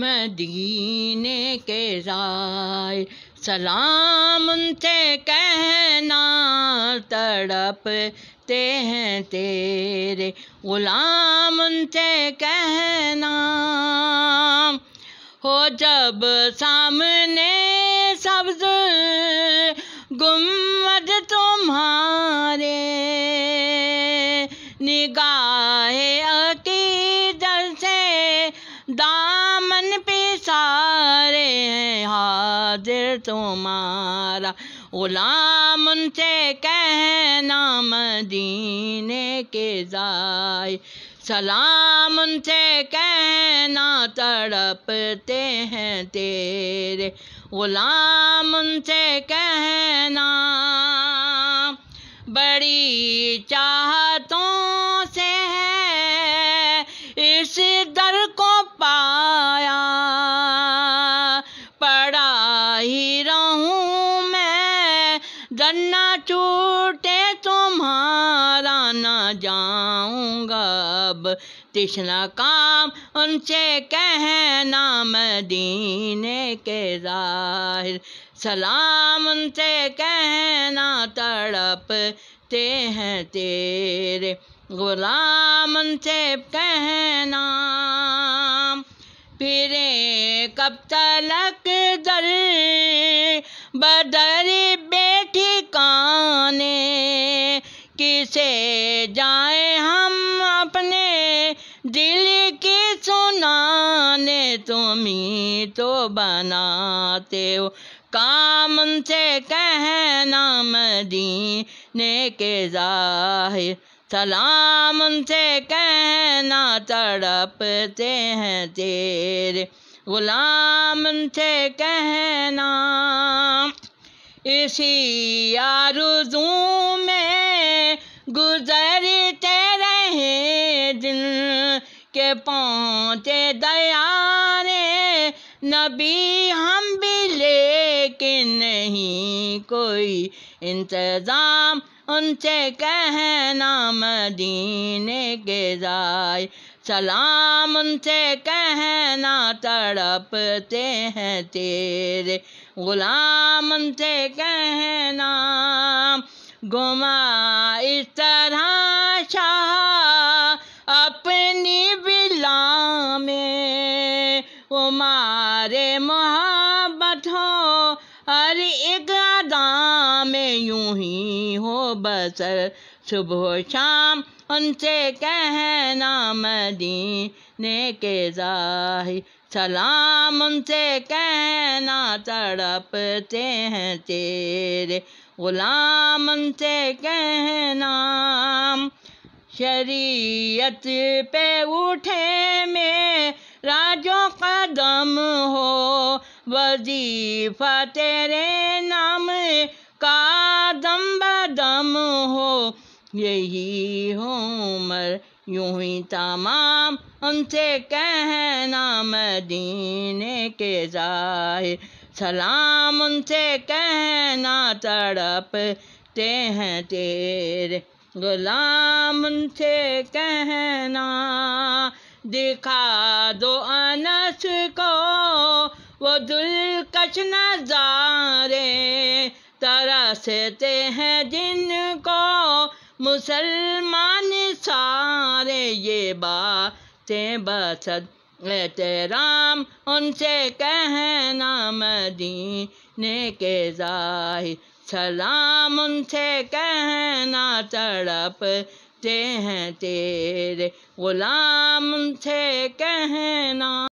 मदीने के राय सलाम उनसे कहना ते हैं तेरे गुलाम उनसे कहना हो जब सामने सब्ज गुम्मद तुम्हारे निगाह हाजिर तुम्हारा गुलाम उनसे कहना मदीने के जाए सलाम उनसे कहना तड़पते हैं तेरे गुलाम उनसे कहना बड़ी चाह वरना छूटे तुम्हारा तो ना जाऊंगा अब तिशना काम उनसे कहना मदीने के जाहिर सलाम उनसे कहना तड़प ते हैं तेरे गुलाम उनसे कहना फिरे कब तलक दर बदरी से जाए हम अपने दिल की सुनाने तुम्हें तो बनाते हो काम से कहना मदीने के जाहिर सलाम से कहना तड़पते हैं तेरे गुलाम से कहना इसी आरज़ू में कभी हम भी लेकिन नहीं कोई इंतज़ाम उनसे कहना मदीने के जाए सलाम उनसे कहना तड़पते हैं तेरे गुलाम उनसे कहना गुमा इस एक आदा में यूं ही हो बसर सुबह शाम उनसे कहना मदीने के जाहि सलाम उनसे कहना तड़पते हैं तेरे गुलाम उनसे कहना शरीयत पे उठे में वजीफा तेरे नाम का दम बदम हो यही हो मर यूं ही तमाम उनसे कहना मदीने के जाहिर सलाम उनसे कहना ते हैं तेरे गुलाम उनसे कहना दिखा दो अनस को वो दिलकश नजारे तरसते हैं जिनको मुसलमान सारे ये बातें बसत तेराम उनसे कहना मदीने के जाहि सलाम उनसे कहना तड़प ते हैं तेरे गुलाम उनसे कहना